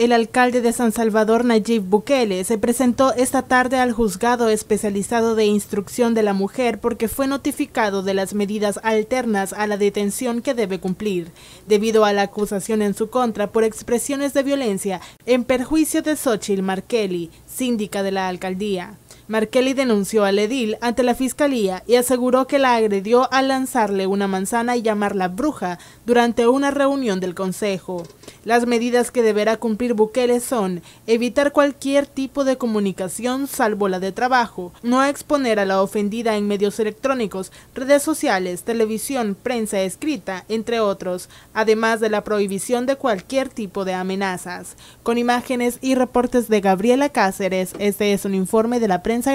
el alcalde de San Salvador, Nayib Bukele, se presentó esta tarde al juzgado especializado de instrucción de la mujer porque fue notificado de las medidas alternas a la detención que debe cumplir, debido a la acusación en su contra por expresiones de violencia en perjuicio de Xochitl Markeli, síndica de la alcaldía. Markeli denunció al edil ante la fiscalía y aseguró que la agredió al lanzarle una manzana y llamarla bruja durante una reunión del consejo. Las medidas que deberá cumplir Bukele son evitar cualquier tipo de comunicación salvo la de trabajo, no exponer a la ofendida en medios electrónicos, redes sociales, televisión, prensa escrita, entre otros, además de la prohibición de cualquier tipo de amenazas. Con imágenes y reportes de Gabriela Cáceres, este es un informe de la prensa